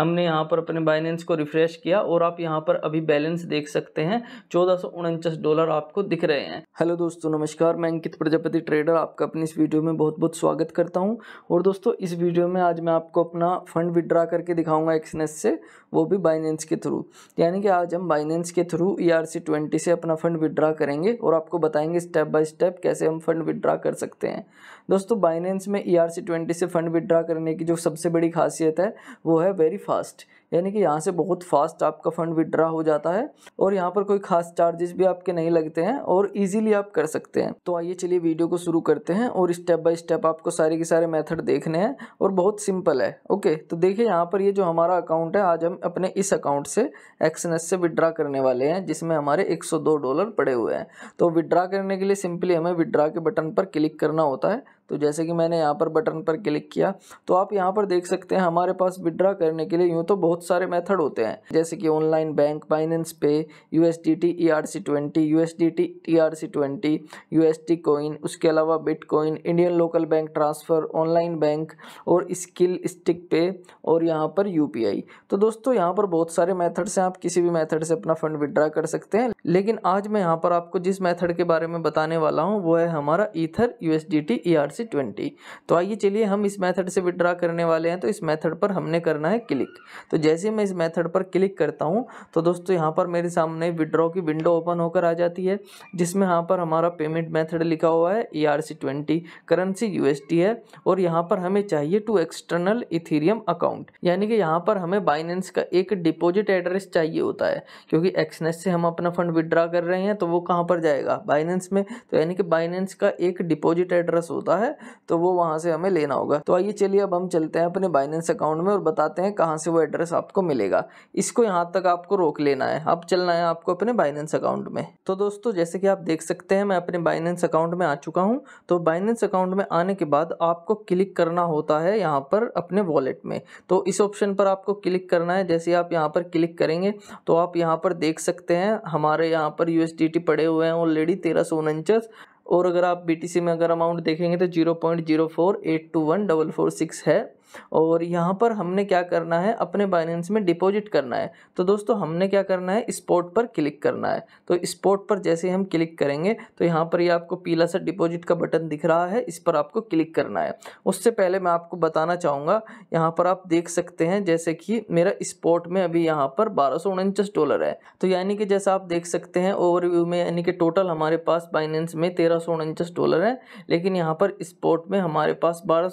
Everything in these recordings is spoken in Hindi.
हमने यहाँ पर अपने बाइनेंस को रिफ्रेश किया और आप यहाँ पर अभी बैलेंस देख सकते हैं चौदह डॉलर आपको दिख रहे हैं हेलो दोस्तों नमस्कार मैं अंकित प्रजापति ट्रेडर आपका अपनी इस वीडियो में बहुत बहुत स्वागत करता हूँ और दोस्तों इस वीडियो में आज मैं आपको अपना फंड विड्रा करके दिखाऊंगा एक्सनेस से वो भी बाइनेंस के थ्रू यानी कि आज हम बाइनेंस के through E R C twenty से अपना फंड विड्रा करेंगे और आपको बताएंगे स्टेप बाय स्टेप कैसे हम फंड विड्रा कर सकते हैं दोस्तों बाइनेंस में ई आर सी ट्वेंटी से फंड विड्रा करने की जो सबसे बड़ी खासियत है वो है वेरी first यानी कि यहाँ से बहुत फास्ट आपका फंड विदड्रा हो जाता है और यहाँ पर कोई खास चार्जेस भी आपके नहीं लगते हैं और ईजिली आप कर सकते हैं तो आइए चलिए वीडियो को शुरू करते हैं और स्टेप बाय स्टेप आपको सारे के सारे मेथड देखने हैं और बहुत सिंपल है ओके तो देखिए यहाँ पर ये जो हमारा अकाउंट है आज हम अपने इस अकाउंट से एक्सनेस से विड्रा करने वाले हैं जिसमें हमारे एक डॉलर पड़े हुए हैं तो विड्रा करने के लिए सिंपली हमें विड्रा के बटन पर क्लिक करना होता है तो जैसे कि मैंने यहाँ पर बटन पर क्लिक किया तो आप यहाँ पर देख सकते हैं हमारे पास विड्रा करने के लिए यूँ तो बहुत बहुत सारे मेथड होते हैं जैसे कि online bank finance pay U S D T E R C twenty U S D T E R C twenty U S T coin उसके अलावा bitcoin Indian local bank transfer online bank और स्किल स्टिक पे और यहाँ पर यू पी आई तो दोस्तों यहाँ पर बहुत सारे मैथड्स हैं आप किसी भी मैथड से अपना फंड विदड्रा कर सकते हैं लेकिन आज मैं यहाँ पर आपको जिस मैथड के बारे में बताने वाला हूँ वो है हमारा ether U S D T E R C twenty तो आइए चलिए हम इस मैथड से विदड्रा करने वाले हैं तो इस मैथड पर हमने करना है क्लिक तो जैसे जैसे मैं इस मेथड पर क्लिक करता हूँ तो दोस्तों यहाँ पर मेरे सामने विड्रॉ की विंडो ओपन होकर आ जाती है जिसमें यहाँ पर हमारा पेमेंट मेथड लिखा हुआ है E R C twenty currency U S T है और यहाँ पर हमें चाहिए टू एक्सटर्नल इथीरियम अकाउंट यानी कि यहाँ पर हमें बाइनेंस का एक डिपोजिट एड्रेस चाहिए होता है क्योंकि एक्सनेस e से हम अपना फंड विड्रा कर रहे हैं तो वो कहाँ पर जाएगा बाइनेंस में तो यानी कि बाइनेंस का एक डिपोजिट एड्रेस होता है तो वो वहाँ से हमें लेना होगा तो आइए चलिए अब हम चलते हैं अपने बाइनेंस अकाउंट में और बताते हैं कहाँ से वो एड्रेस आपको मिलेगा इसको यहाँ तक आपको रोक लेना है अब चलना है आपको अपने बाइनेंस अकाउंट में तो दोस्तों जैसे कि आप देख सकते हैं मैं अपने बाइनेंस अकाउंट में आ चुका हूँ तो बाइनेंस अकाउंट में आने के बाद आपको क्लिक करना होता है यहाँ पर अपने वॉलेट में तो इस ऑप्शन पर आपको क्लिक करना है जैसे आप यहाँ पर क्लिक करेंगे तो आप यहाँ पर देख सकते हैं हमारे यहाँ पर यू पड़े हुए हैं ऑलरेडी तेरह सौ उनचास और अगर आप बी में अगर अमाउंट देखेंगे तो zero point zero four eight two one double four six है और यहाँ पर हमने क्या करना है अपने बाइनेंस में डिपॉजिट करना है तो दोस्तों हमने क्या करना है स्पॉट पर क्लिक करना है तो स्पॉट पर जैसे हम क्लिक करेंगे तो यहाँ पर ये यह आपको पीला सा डिपॉजिट का बटन दिख रहा है इस पर आपको क्लिक करना है उससे पहले मैं आपको बताना चाहूँगा यहाँ पर आप देख सकते हैं जैसे कि मेरा स्पॉट में अभी यहाँ पर बारह डॉलर है तो यानी कि जैसा आप देख सकते हैं ओवरव्यू में यानी कि टोटल हमारे पास बाइनेंस में तेरह डॉलर है लेकिन यहाँ पर स्पॉट में हमारे पास बारह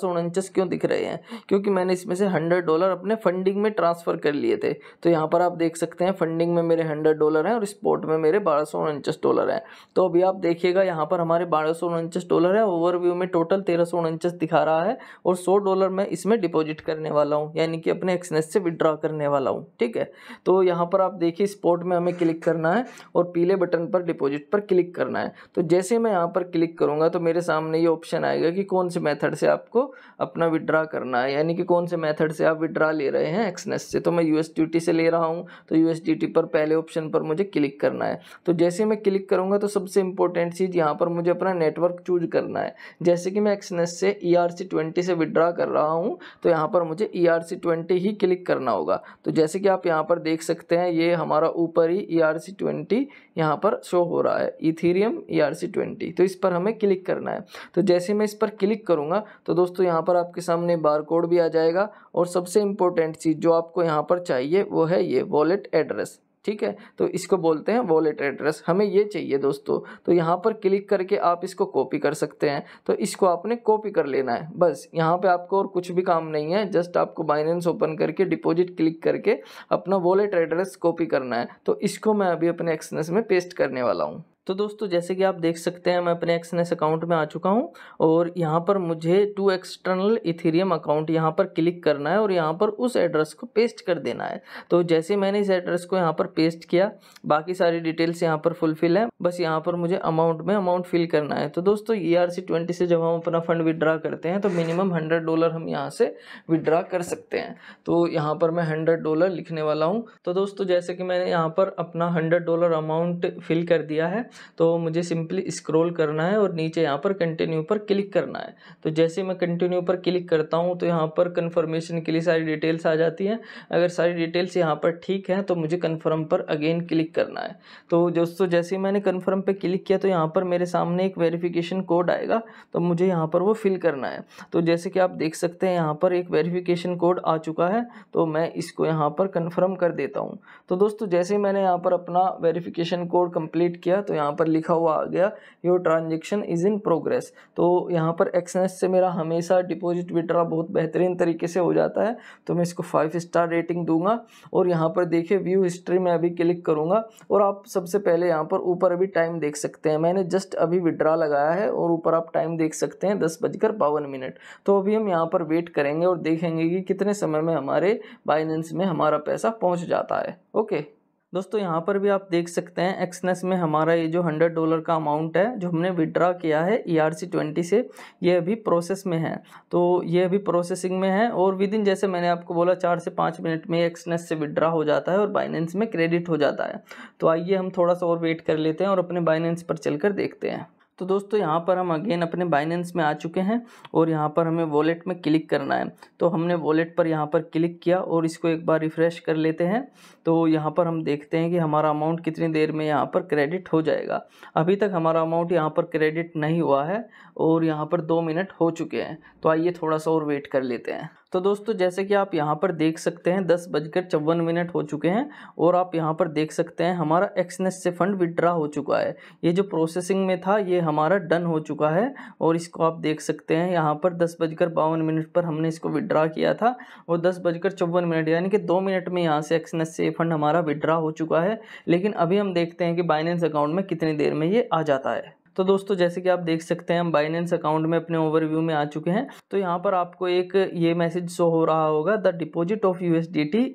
क्यों दिख रहे हैं क्योंकि मैंने इसमें से हंड्रेड डॉलर अपने फंडिंग में ट्रांसफ़र कर लिए थे तो यहाँ पर आप देख सकते हैं फंडिंग में मेरे हंड्रेड डॉलर हैं और स्पॉट में मेरे बारह सौ उनचास डॉलर हैं तो अभी आप देखिएगा यहाँ पर हमारे बारह सौ उनचास डॉलर है ओवरव्यू में टोटल तेरह सौ उनचास दिखा रहा है और सौ डॉलर मैं इसमें डिपॉजिट करने वाला हूँ यानी कि अपने एक्सनेस से विड्रॉ करने वाला हूँ ठीक है तो यहाँ पर आप देखिए स्पॉट में हमें क्लिक करना है और पीले बटन पर डिपॉजिट पर क्लिक करना है तो जैसे मैं यहाँ पर क्लिक करूँगा तो मेरे सामने ये ऑप्शन आएगा कि कौन से मेथड से आपको अपना विड्रा करना है यानी कि कौन से मेथड से आप विड्रा ले रहे हैं एक्सनेस से तो मैं यूएसडीटी से ले रहा हूँ तो यूएसडीटी पर पहले ऑप्शन पर मुझे क्लिक करना है तो जैसे मैं क्लिक करूँगा तो सबसे इंपॉर्टेंट चीज़ यहाँ पर मुझे अपना नेटवर्क चूज करना है जैसे कि मैं एक्सनेस से ई आर सी ट्वेंटी से विड्रा कर रहा हूँ तो यहाँ पर मुझे ई आर सी ट्वेंटी ही क्लिक करना होगा तो जैसे कि आप यहाँ पर देख सकते हैं ये हमारा ऊपर ही ई आर सी ट्वेंटी यहाँ पर शो हो रहा है Ethereum E R C twenty तो इस पर हमें क्लिक करना है तो जैसे मैं इस पर क्लिक करूँगा तो दोस्तों यहाँ पर आपके सामने बार कोड भी आ जाएगा और सबसे इम्पोर्टेंट चीज़ जो आपको यहाँ पर चाहिए वो है ये वॉलेट एड्रेस ठीक है तो इसको बोलते हैं वॉलेट एड्रेस हमें ये चाहिए दोस्तों तो यहाँ पर क्लिक करके आप इसको कॉपी कर सकते हैं तो इसको आपने कॉपी कर लेना है बस यहाँ पर आपको और कुछ भी काम नहीं है जस्ट आपको बाइनेंस ओपन करके डिपॉजिट क्लिक करके अपना वॉलेट एड्रेस कॉपी करना है तो इसको मैं अभी अपने एक्सनेस में पेस्ट करने वाला हूँ तो दोस्तों जैसे कि आप देख सकते हैं मैं अपने एक्सनेस अकाउंट में आ चुका हूँ और यहाँ पर मुझे टू एक्सटर्नल इथेरियम अकाउंट यहाँ पर क्लिक करना है और यहाँ पर उस एड्रेस को पेस्ट कर देना है तो जैसे मैंने इस एड्रेस को यहाँ पर पेस्ट किया बाकी सारी डिटेल्स यहाँ पर फुलफिल है बस यहाँ पर मुझे अमाउंट में अमाउंट फिल करना है तो दोस्तों ई आर सी ट्वेंटी से जब हम अपना फंड विदड्रा करते हैं तो मिनिमम हंड्रेड डॉलर हम यहाँ से विदड्रा कर सकते हैं तो यहाँ पर मैं हंड्रेड डॉलर लिखने वाला हूँ तो दोस्तों जैसे कि मैंने यहाँ पर अपना हंड्रेड डॉलर अमाउंट फिल कर दिया है तो मुझे सिंपली स्क्रोल करना है और नीचे यहाँ पर कंटिन्यू पर क्लिक करना है तो जैसे मैं कंटिन्यू पर क्लिक करता हूँ तो यहाँ पर कन्फर्मेशन के लिए सारी डिटेल्स आ जाती हैं अगर सारी डिटेल्स यहाँ पर ठीक है तो मुझे कन्फर्म पर अगेन क्लिक करना है तो दोस्तों जैसे मैंने कन्फर्म पे क्लिक किया तो यहाँ पर मेरे सामने एक वेरिफिकेशन कोड आएगा तो मुझे यहाँ पर वो फिल करना है तो जैसे कि आप देख सकते हैं यहाँ पर एक वेरिफिकेशन कोड आ चुका है तो मैं इसको यहाँ पर कन्फर्म कर देता हूँ तो दोस्तों जैसे ही मैंने यहाँ पर अपना वेरीफिकेशन कोड कम्प्लीट किया तो यहाँ पर लिखा हुआ आ गया your transaction is in progress तो यहाँ पर एक्सनेस से मेरा हमेशा डिपोजिट विड्रा बहुत बेहतरीन तरीके से हो जाता है तो मैं इसको फाइव स्टार रेटिंग दूंगा और यहाँ पर देखिए व्यू हिस्ट्री में अभी क्लिक करूँगा और आप सबसे पहले यहाँ पर ऊपर अभी टाइम देख सकते हैं मैंने जस्ट अभी विड्रा लगाया है और ऊपर आप टाइम देख सकते हैं दस बजकर बावन मिनट तो अभी हम यहाँ पर वेट करेंगे और देखेंगे कि कितने समय में हमारे बाइनेंस में हमारा पैसा पहुँच जाता है ओके दोस्तों यहाँ पर भी आप देख सकते हैं एक्सनेस में हमारा ये जो हंड्रेड डॉलर का अमाउंट है जो हमने विड्रा किया है ई आर सी ट्वेंटी से ये अभी प्रोसेस में है तो ये अभी प्रोसेसिंग में है और विद इन जैसे मैंने आपको बोला चार से पाँच मिनट में एक्सनेस से विड्रा हो जाता है और बाइनेंस में क्रेडिट हो जाता है तो आइए हम थोड़ा सा और वेट कर लेते हैं और अपने बाइनेंस पर चल देखते हैं तो दोस्तों यहाँ पर हम अगेन अपने बाइनेंस में आ चुके हैं और यहाँ पर हमें वॉलेट में क्लिक करना है तो हमने वॉलेट पर यहाँ पर क्लिक किया और इसको एक बार रिफ़्रेश कर लेते हैं तो यहाँ पर हम देखते हैं कि हमारा अमाउंट कितनी देर में यहाँ पर क्रेडिट हो जाएगा अभी तक हमारा अमाउंट यहाँ पर क्रेडिट नहीं हुआ है और यहाँ पर दो मिनट हो चुके हैं तो आइए थोड़ा सा और वेट कर लेते हैं तो दोस्तों जैसे कि आप यहाँ पर देख सकते हैं दस बजकर चौवन मिनट हो चुके हैं और आप यहाँ पर देख सकते हैं हमारा एक्सनेस से फंड विड्रा हो चुका है ये जो प्रोसेसिंग में था ये हमारा डन हो चुका है और इसको आप देख सकते हैं यहाँ पर दस बजकर बावन मिनट पर हमने इसको विड्रा किया था और दस बजकर चौवन मिनट यानी कि दो मिनट में यहाँ से एक्सनेस से फंड हमारा विड्रा हो चुका है लेकिन अभी हम देखते हैं कि बाइनेंस अकाउंट में कितनी देर में ये आ जाता है तो दोस्तों जैसे कि आप देख सकते हैं हम बाइनेंस अकाउंट में अपने ओवरव्यू में आ चुके हैं तो यहाँ पर आपको एक ये मैसेज शो हो रहा होगा the deposit of you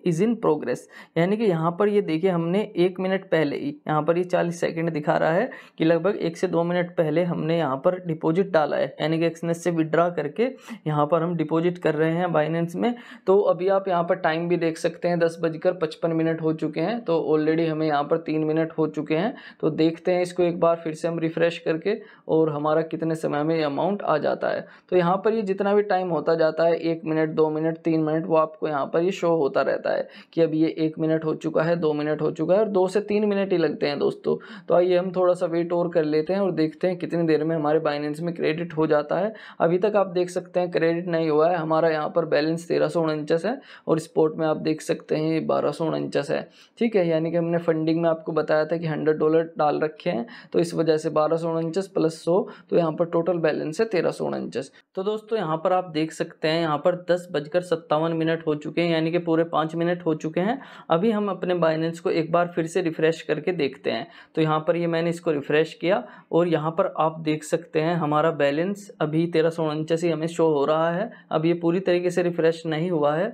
is in progress यानी कि यहाँ पर ये देखिए हमने एक मिनट पहले ही यहाँ पर ये चालीस सेकेंड दिखा रहा है कि लगभग एक से दो मिनट पहले हमने यहाँ पर डिपोजिट डाला है यानी कि एक्सनेस से विड्रा करके यहाँ पर हम डिपॉजिट कर रहे हैं बाइनेंस में तो अभी आप यहाँ पर टाइम भी देख सकते हैं दस बजकर पचपन मिनट हो चुके हैं तो ऑलरेडी हमें यहाँ पर तीन मिनट हो चुके हैं तो देखते हैं इसको एक बार फिर से हम रिफ्रेश कर करके और हमारा कितने समय में अमाउंट आ जाता है तो यहाँ पर ये जितना भी टाइम होता जाता है एक मिनट दो मिनट तीन मिनट वो आपको यहाँ पर ये शो होता रहता है कि अब ये एक मिनट हो चुका है दो मिनट हो चुका है और दो से तीन मिनट ही लगते हैं दोस्तों तो आइए हम थोड़ा सा वेट और कर लेते हैं और देखते हैं कितनी देर में हमारे बाइनेंस में क्रेडिट हो जाता है अभी तक आप देख सकते हैं क्रेडिट नहीं हुआ है हमारा यहाँ पर बैलेंस तेरह है और स्पोर्ट में आप देख सकते हैं ये बारह है ठीक है यानी कि हमने फंडिंग में आपको बताया था कि हंड्रेड डॉलर डाल रखे हैं तो इस वजह से बारह उनचास प्लस सौ तो यहाँ पर टोटल बैलेंस है तेरह सौ उनचास तो दोस्तों यहाँ पर आप देख सकते हैं यहाँ पर दस बजकर सत्तावन मिनट हो चुके हैं यानी कि पूरे पाँच मिनट हो चुके हैं अभी हम अपने बाइनेंस को एक बार फिर से रिफ़्रेश करके देखते हैं तो यहाँ पर ये यह मैंने इसको रिफ़्रेश किया और यहाँ पर आप देख सकते हैं हमारा बैलेंस अभी तेरह सौ उनचास ही हमें शो हो रहा है अब ये पूरी तरीके से रिफ़्रेश नहीं हुआ है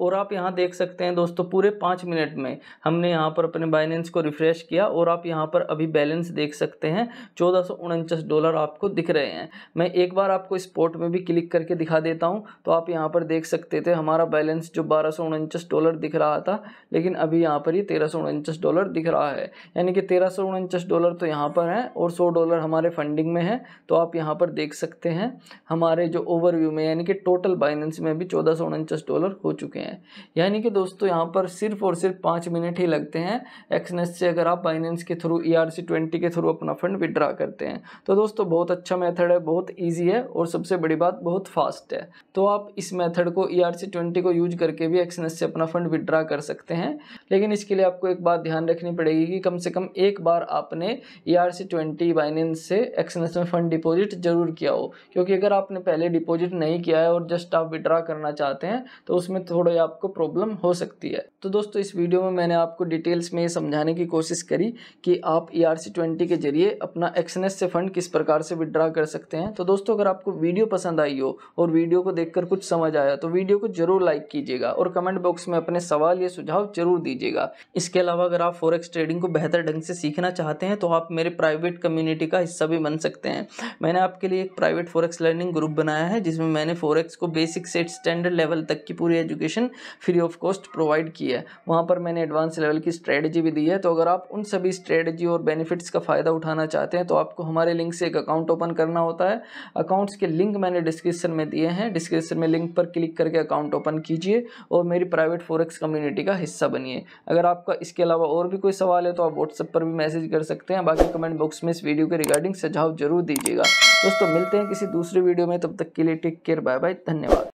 और आप यहाँ देख सकते हैं दोस्तों पूरे पाँच मिनट में हमने यहाँ पर अपने बाइनेंस को रिफ़्रेश किया और आप यहाँ पर अभी बैलेंस देख सकते हैं चौदह डॉलर आपको दिख रहे हैं मैं एक बार आपको स्पोर्ट में भी क्लिक करके दिखा देता हूँ तो आप यहाँ पर देख सकते थे हमारा बैलेंस जो बारह डॉलर दिख रहा था लेकिन अभी यहाँ पर ही तेरह डॉलर दिख रहा है यानी कि तेरह डॉलर तो यहाँ पर है और सौ डॉलर हमारे फंडिंग में है तो आप यहाँ पर देख सकते हैं हमारे जो ओवरव्यू में यानी कि टोटल बाइनेंस में अभी चौदह डॉलर हो चुके हैं हैं यानी कि दोस्तों यहाँ पर सिर्फ और सिर्फ पाँच मिनट ही लगते हैं एक्सनेस से अगर आप फाइनेंस के थ्रू ई आर के थ्रू अपना फंड विड्रा करते हैं तो दोस्तों बहुत अच्छा मेथड है बहुत ईजी है और सबसे बड़ी बात बहुत फास्ट है तो आप इस मेथड को ई e आर को यूज करके भी एक्सनेस से अपना फंड विड्रा कर सकते हैं लेकिन इसके लिए आपको एक बात ध्यान रखनी पड़ेगी कि कम से कम एक बार आपने E R C twenty Binance से एक्सनेस में फंड डिपॉजिट जरूर किया हो क्योंकि अगर आपने पहले डिपॉजिट नहीं किया है और जस्ट आप विड्रा करना चाहते हैं तो उसमें थोड़ा थोड़े आपको प्रॉब्लम हो सकती है तो दोस्तों इस वीडियो में मैंने आपको डिटेल्स में समझाने की कोशिश करी कि आप ई आर सी ट्वेंटी के जरिए अपना एक्सनेस से फंड किस प्रकार से विड्रा कर सकते हैं तो दोस्तों अगर आपको वीडियो पसंद आई हो और वीडियो को देखकर कुछ समझ आया तो वीडियो को जरूर लाइक कीजिएगा और कमेंट बॉक्स में अपने सवाल या सुझाव जरूर दीजिएगा इसके अलावा अगर आप फॉरेक्स ट्रेडिंग को बेहतर ढंग से सीखना चाहते हैं तो आप मेरे प्राइवेट कम्युनिटी का हिस्सा भी बन सकते हैं मैंने आपके लिए एक प्राइवेट फॉरेक्स लर्निंग ग्रुप बनाया है जिसमें मैंने फॉरेक्स को बेसिक से स्टैंडर्ड लेवल तक की पूरी education session free of cost provide की है वहाँ पर मैंने एडवांस लेवल की स्ट्रेटजी भी दी है तो अगर आप उन सभी स्ट्रेटजी और बेनिफिट्स का फ़ायदा उठाना चाहते हैं तो आपको हमारे लिंक से एक अकाउंट ओपन करना होता है अकाउंट्स के लिंक मैंने डिस्क्रिप्शन में दिए हैं डिस्क्रिप्शन में लिंक पर क्लिक करके अकाउंट ओपन कीजिए और मेरी प्राइवेट फोरेक्स कम्युनिटी का हिस्सा बनिए अगर आपका इसके अलावा और भी कोई सवाल है तो आप व्हाट्सएप पर भी मैसेज कर सकते हैं बाकी कमेंट बॉक्स में इस वीडियो के रिगार्डिंग सुझाव जरूर दीजिएगा दोस्तों मिलते हैं किसी दूसरे वीडियो में तब तक के लिए टेक केयर बाय बाय धन्यवाद